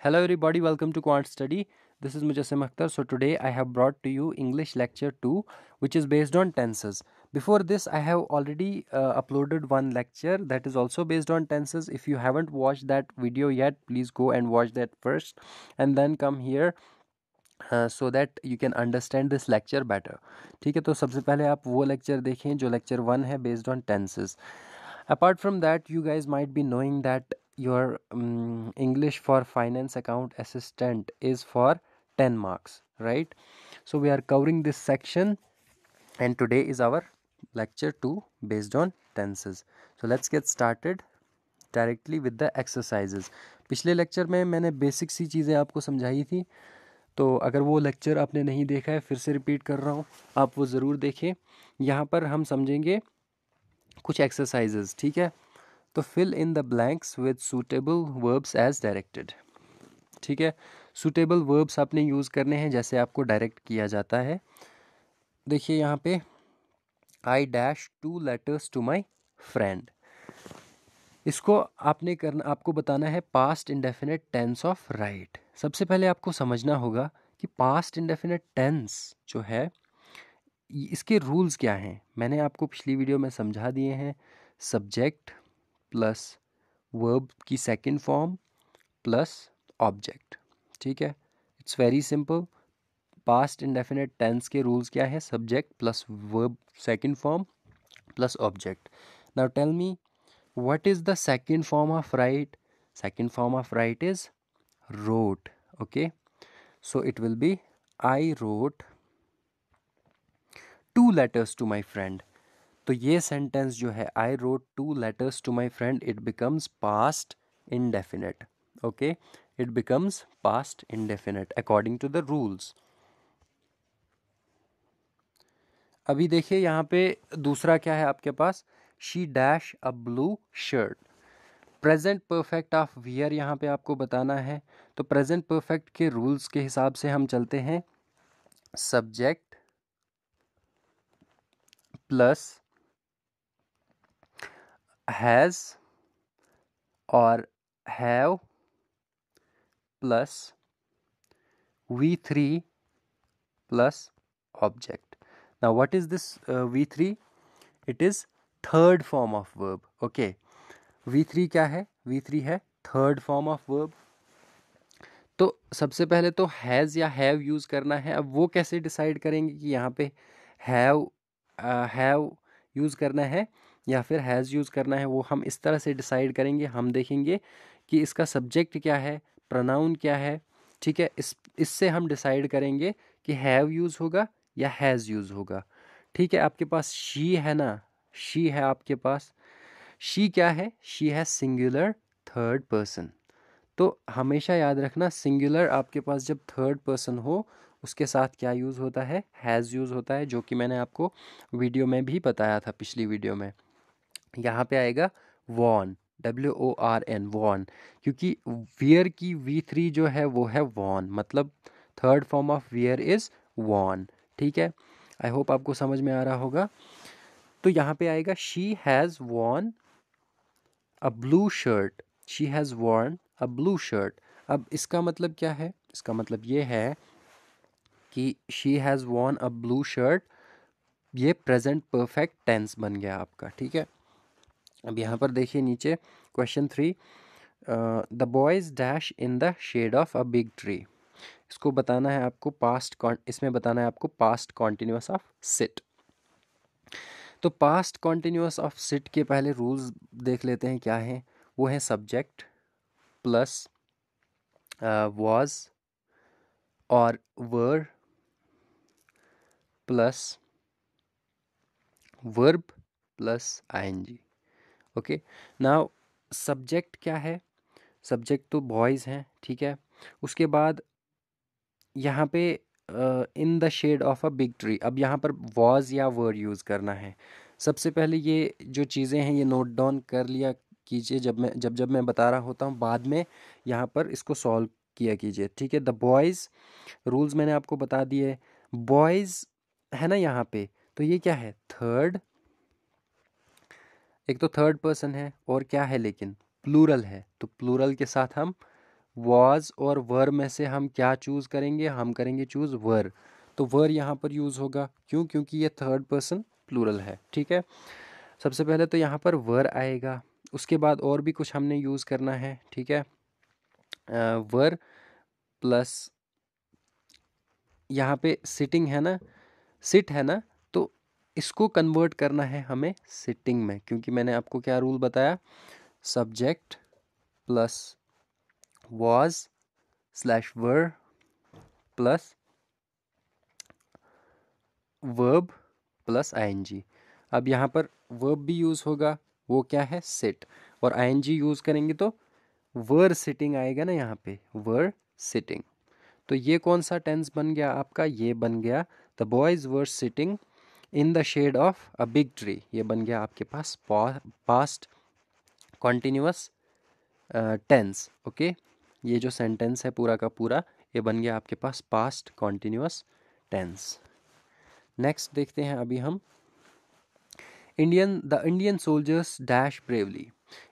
Hello everybody, welcome to Quant Study. This is Mujassim Akhtar. So today I have brought to you English lecture 2 which is based on tenses. Before this I have already uh, uploaded one lecture that is also based on tenses. If you haven't watched that video yet, please go and watch that first and then come here uh, so that you can understand this lecture better. ठीक है तो सबसे पहले आप वो lecture देखें जो lecture one है based on tenses. Apart from that, you guys might be knowing that. your um, english for finance account assistant is for 10 marks right so we are covering this section and today is our lecture 2 based on tenses so let's get started directly with the exercises पिछले lecture में मैंने basic सी चीज़ें आपको समझाई थी तो अगर वो लेक्चर आपने नहीं देखा है फिर से रिपीट कर रहा हूँ आप वो ज़रूर देखें यहाँ पर हम समझेंगे कुछ एक्सरसाइजेज ठीक है तो fill in the blanks with suitable verbs as directed ठीक है सूटेबल वर्ब्स आपने यूज़ करने हैं जैसे आपको डायरेक्ट किया जाता है देखिए यहाँ पे I dash two letters to my friend इसको आपने करना आपको बताना है past indefinite tense of write सबसे पहले आपको समझना होगा कि पास्ट इंडेफिनेट टेंस जो है इसके रूल्स क्या हैं मैंने आपको पिछली वीडियो में समझा दिए हैं सब्जेक्ट प्लस वर्ब की सेकेंड फॉर्म प्लस ऑब्जेक्ट ठीक है it's very simple past indefinite tense के रूल्स क्या है subject plus verb second form plus object now tell me what is the second form of write second form of write is wrote okay so it will be I wrote two letters to my friend तो ये sentence जो है I wrote two letters to my friend it becomes past indefinite okay it becomes past indefinite according to the rules अभी देखिए यहाँ पे दूसरा क्या है आपके पास she dash a blue shirt present perfect of wear यहाँ पे आपको बताना है तो प्रेजेंट परफेक्ट के रूल्स के हिसाब से हम चलते हैं सब्जेक्ट प्लस हैज़ और have plus V three plus object ना now is this V three it is third form of verb okay V three क्या है वी थ्री है थर्ड फॉर्म ऑफ वर्ब तो सबसे पहले तो हैज़ या हैव यूज़ करना है अब वो कैसे डिसाइड करेंगे कि यहाँ पे हैव हैव यूज़ करना है या फिर हैज़ यूज़ करना है वो हम इस तरह से डिसाइड करेंगे हम देखेंगे कि इसका सब्जेक्ट क्या है प्रनाउन क्या है ठीक है इस इससे हम डिसाइड करेंगे कि हैव यूज़ होगा या हैज़ यूज़ होगा ठीक है आपके पास शी है ना शी है आपके पास शी क्या है शी है सिंगुलर थर्ड पर्सन तो हमेशा याद रखना सिंगुलर आपके पास जब थर्ड पर्सन हो उसके साथ क्या यूज़ होता है हैज़ यूज़ होता है जो कि मैंने आपको वीडियो में भी बताया था पिछली वीडियो में यहाँ पे आएगा worn W O R N worn क्योंकि वियर की वी थ्री जो है वो है वॉन मतलब third form of wear is worn ठीक है आई होप आपको समझ में आ रहा होगा तो यहाँ पे आएगा she has worn a blue shirt she has worn a blue shirt अब इसका मतलब क्या है इसका मतलब ये है कि she has worn a blue shirt ये प्रेजेंट परफेक्ट टेंस बन गया आपका ठीक है अब यहाँ पर देखिए नीचे question three the boys dash in the shade of a big tree इसको बताना है आपको पास्ट इसमें बताना है आपको पास्ट कॉन्टीन्यूस ऑफ सिट तो पास्ट कॉन्टीन्यूस ऑफ सिट के पहले रूल्स देख लेते हैं क्या हैं वो हैं सब्जेक्ट प्लस वॉज और were plus verb plus G okay now subject क्या है सब्जेक्ट तो बॉयज़ हैं ठीक है उसके बाद यहाँ पे in the shade of a big tree अब यहाँ पर वॉज या वर्ड यूज़ करना है सबसे पहले ये जो चीज़ें हैं ये नोट डाउन कर लिया कीजिए जब मैं जब जब मैं बता रहा होता हूँ बाद में यहाँ पर इसको सॉल्व किया कीजिए ठीक है द बॉयज़ रूल्स मैंने आपको बता दिए बॉयज़ है ना यहाँ पे तो ये क्या है थर्ड एक तो थर्ड पर्सन है और क्या है लेकिन प्लूरल है तो प्लूरल के साथ हम वॉज और वर में से हम क्या चूज़ करेंगे हम करेंगे चूज़ वर तो वर यहाँ पर यूज़ होगा क्यों क्योंकि ये थर्ड पर्सन प्लूरल है ठीक है सबसे पहले तो यहाँ पर वर आएगा उसके बाद और भी कुछ हमने यूज़ करना है ठीक है वर प्लस यहाँ पे सिटिंग है ना सिट है ना इसको कन्वर्ट करना है हमें सिटिंग में क्योंकि मैंने आपको क्या रूल बताया subject plus was slash were plus verb plus ING अब यहाँ पर वर्ब भी यूज़ होगा वो क्या है सिट और आईएनजी यूज़ करेंगे तो वर सिटिंग आएगा ना यहाँ पे वर सिटिंग तो ये कौन सा टेंस बन गया आपका ये बन गया the boys were sitting in the shade of a big tree ये बन गया आपके पास पास्ट कॉन्टिन्यूस टेंस ओके ये जो सेंटेंस है पूरा का पूरा ये बन गया आपके पास पास्ट कॉन्टिन्यूस टेंस नेक्स्ट देखते हैं अभी हम Indian the Indian soldiers dash bravely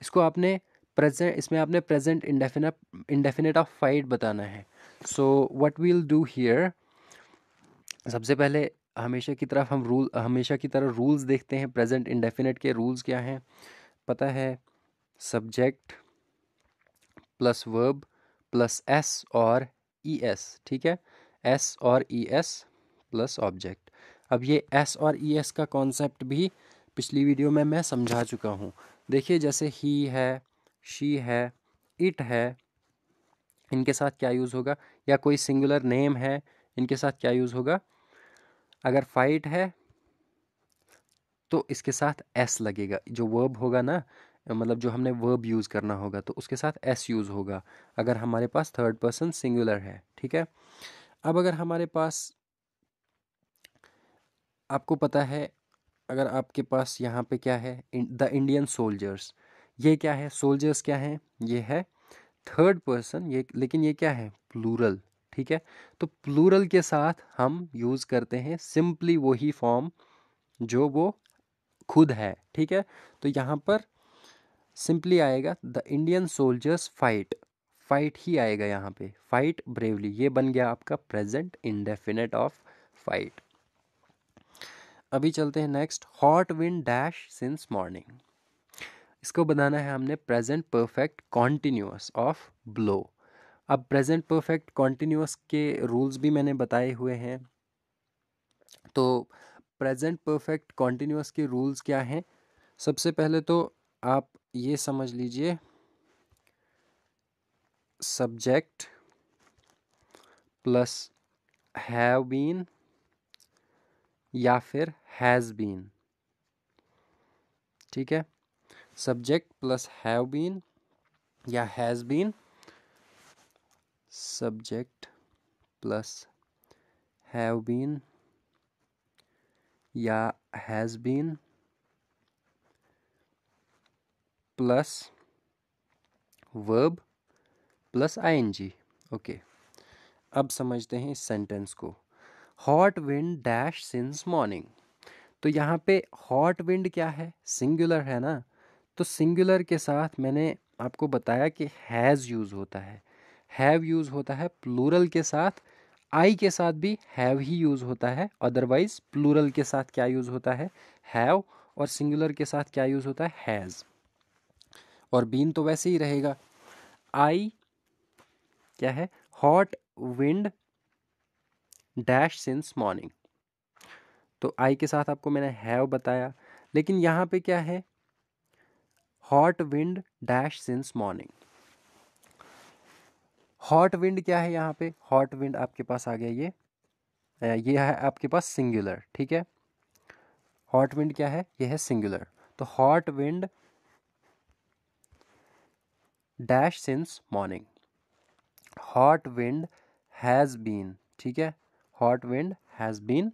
इसको आपने प्रेजेंट इसमें आपने present indefinite indefinite of fight बताना है so what we'll do here सबसे पहले हमेशा की तरफ हम रूल हमेशा की तरह रूल्स देखते हैं प्रेजेंट इंडेफिनेट के रूल्स क्या हैं पता है subject plus verb plus S और ई एस ठीक है एस और ई एस प्लस ऑब्जेक्ट अब ये एस और ई एस का कॉन्सेप्ट भी पिछली वीडियो में मैं समझा चुका हूँ देखिए जैसे ही है शी है इट है इनके साथ क्या यूज़ होगा या कोई सिंगुलर नेम है इनके साथ क्या यूज़ होगा अगर फाइट है तो इसके साथ एस लगेगा जो वर्ब होगा ना मतलब जो हमने वर्ब यूज़ करना होगा तो उसके साथ एस यूज़ होगा अगर हमारे पास थर्ड पर्सन सिंगुलर है ठीक है अब अगर हमारे पास आपको पता है अगर आपके पास यहाँ पे क्या है द इंडियन सोल्जर्स ये क्या है सोल्जर्स क्या हैं ये है थर्ड पर्सन ये लेकिन ये क्या है प्लूरल ठीक है तो प्लूरल के साथ हम यूज़ करते हैं सिंपली वही फॉर्म जो वो खुद है ठीक है तो यहाँ पर सिंपली आएगा the Indian soldiers fight fight ही आएगा यहाँ पे फाइट ब्रेवली ये बन गया आपका प्रेजेंट इंडेफिनेट ऑफ फाइट अभी चलते हैं next hot wind dash since morning इसको बनाना है हमने present perfect continuous of blow अब प्रेजेंट परफेक्ट कॉन्टीन्यूस के रूल्स भी मैंने बताए हुए हैं तो प्रेजेंट परफेक्ट कॉन्टीन्यूस के रूल्स क्या हैं सबसे पहले तो आप ये समझ लीजिए सब्जेक्ट प्लस हैव बीन या फिर हैज़ बीन ठीक है सब्जेक्ट प्लस हैव बीन या has been subject plus have been या has been plus verb plus ING okay अब समझते हैं इस सेंटेंस को hot wind dash since morning तो यहाँ पे हॉट विंड क्या है सिंगुलर है ना तो सिंगुलर के साथ मैंने आपको बताया कि हैज़ यूज़ होता है हैव यूज़ होता है प्लूरल के साथ आई के साथ भी हैव ही यूज़ होता है अदरवाइज प्लूरल के साथ क्या यूज़ होता है हैव और सिंगुलर के साथ क्या यूज़ होता है हैज़ और बीन तो वैसे ही रहेगा आई क्या है hot wind dash since morning तो आई के साथ आपको मैंने हैव बताया लेकिन यहाँ पे क्या है hot wind dash since morning hot wind क्या है यहाँ पे हॉट विंड आपके पास आ गया ये ये है आपके पास सिंगुलर ठीक है हॉट विंड क्या है ये है सिंगुलर तो hot wind dash since morning hot wind has been ठीक है hot wind has been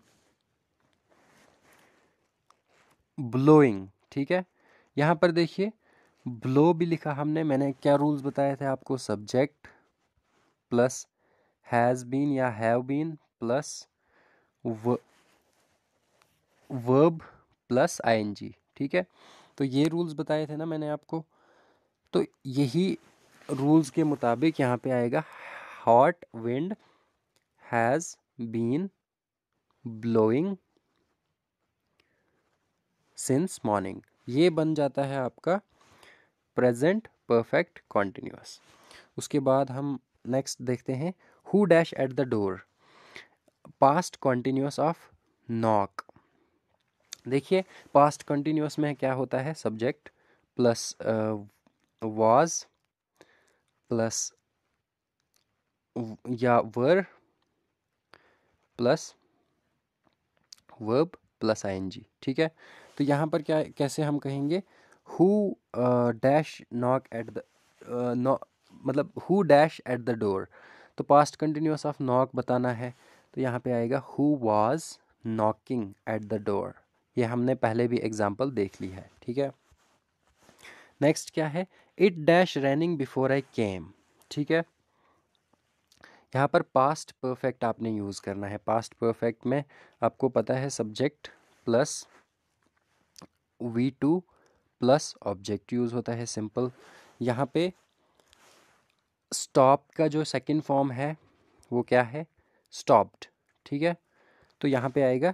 blowing ठीक है यहां पर देखिए ब्लो भी लिखा हमने मैंने क्या रूल्स बताए थे आपको सब्जेक्ट प्लस हैज़ बीन या have been plus verb plus ING ठीक है तो ये रूल्स बताए थे ना मैंने आपको तो यही रूल्स के मुताबिक यहाँ पे आएगा hot wind has been blowing since morning ये बन जाता है आपका प्रेजेंट परफेक्ट कॉन्टिन्यूस उसके बाद हम नेक्स्ट देखते हैं who dash at the door past continuous of knock देखिए पास्ट कंटिन्यूस में क्या होता है सब्जेक्ट प्लस वाज प्लस या were plus verb plus G ठीक है तो यहाँ पर क्या कैसे हम कहेंगे who dash knock at the मतलब who dash at the door तो पास्ट कंटिन्यूस ऑफ नॉक बताना है तो यहाँ पे आएगा who was knocking at the door ये हमने पहले भी एग्जाम्पल देख ली है ठीक है नेक्स्ट क्या है it dash running before I came ठीक है यहाँ पर पास्ट परफेक्ट आपने यूज़ करना है पास्ट परफेक्ट में आपको पता है subject plus V two plus object use होता है सिंपल यहाँ पे स्टॉप का जो सेकंड फॉर्म है वो क्या है स्टॉप्ड ठीक है तो यहाँ पे आएगा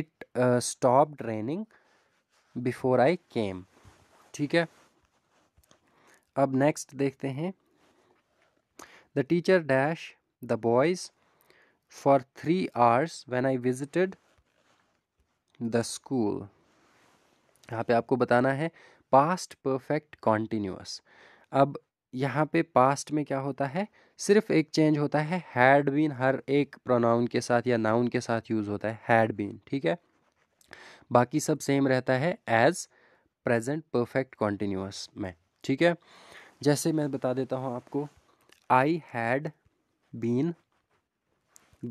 it stop raining before I came ठीक है अब नेक्स्ट देखते हैं the teacher dash the boys for three hours when I visited the school यहाँ पे आपको बताना है पास्ट परफेक्ट कॉन्टिन्यूस अब यहाँ पे पास्ट में क्या होता है सिर्फ एक चेंज होता है हैड बीन हर एक प्रोनाउन के साथ या नाउन के साथ यूज़ होता है हैड बीन ठीक है बाकी सब सेम रहता है एज प्रेजेंट परफेक्ट कॉन्टिन्यूस में ठीक है जैसे मैं बता देता हूँ आपको आई हैड बीन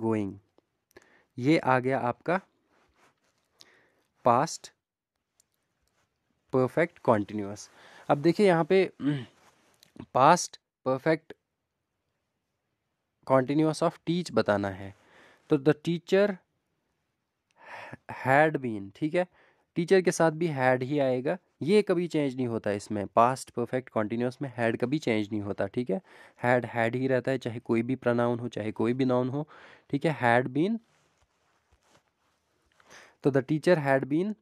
गोइंग ये आ गया आपका पास्ट परफेक्ट कॉन्टिन्यूस अब देखिए यहाँ पे past perfect continuous of teach बताना है तो द टीचर हैड बीन ठीक है टीचर के साथ भी हैड ही आएगा ये कभी चेंज नहीं होता इसमें पास्ट परफेक्ट कॉन्टीन्यूस में हैड कभी चेंज नहीं होता ठीक है हैड हैड ही रहता है चाहे कोई भी प्रनाउन हो चाहे कोई भी नाउन हो ठीक है हैड बीन तो the teacher had been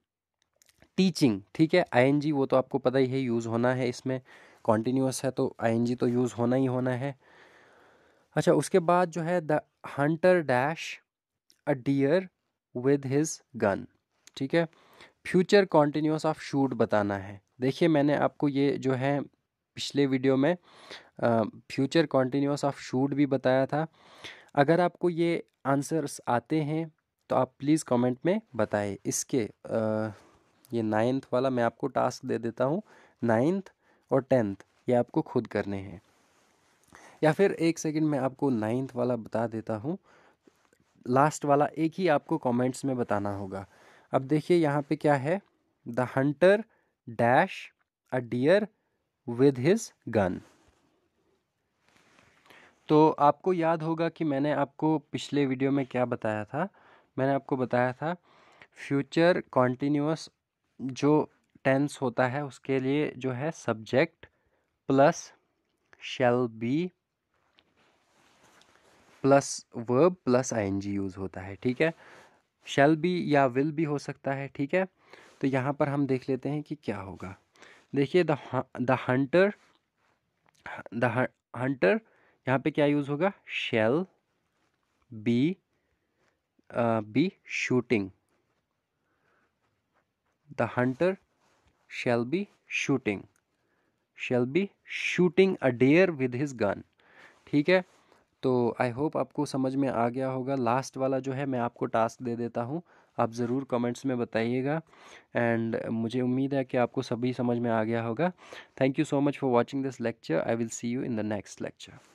teaching ठीक है जी वो तो आपको पता ही है यूज़ होना है इसमें कॉन्टीन्यूस है तो आई तो यूज़ होना ही होना है अच्छा उसके बाद जो है the hunter dash a deer with his gun ठीक है फ्यूचर कॉन्टीन्यूस ऑफ शूट बताना है देखिए मैंने आपको ये जो है पिछले वीडियो में फ्यूचर कॉन्टीन्यूस ऑफ शूट भी बताया था अगर आपको ये आंसर्स आते हैं तो आप प्लीज़ कमेंट में बताएं इसके आ, ये नाइन्थ वाला मैं आपको टास्क दे देता हूँ नाइन्थ और टेंथ ये आपको खुद करने हैं या फिर एक सेकंड मैं आपको नाइन्थ वाला बता देता हूँ लास्ट वाला एक ही आपको कमेंट्स में बताना होगा अब देखिए यहाँ पे क्या है the hunter dash a deer with his gun तो आपको याद होगा कि मैंने आपको पिछले वीडियो में क्या बताया था मैंने आपको बताया था फ्यूचर कॉन्टीन्यूस जो टेंस होता है उसके लिए जो है subject plus shall be plus verb plus ING use होता है ठीक है शेल बी या विल भी हो सकता है ठीक है तो यहाँ पर हम देख लेते हैं कि क्या होगा देखिए the the hunter the hunter यहाँ पे क्या यूज़ होगा shall be be shooting the hunter shall be shooting shall be shooting a deer with his gun ठीक है तो आई होप आपको समझ में आ गया होगा लास्ट वाला जो है मैं आपको टास्क दे देता हूँ आप ज़रूर कमेंट्स में बताइएगा एंड मुझे उम्मीद है कि आपको सभी समझ में आ गया होगा thank you so much for watching this lecture I will see you in the next lecture